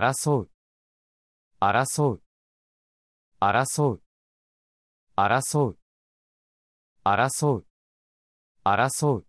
争う、争う、争う、争う、争う、争う。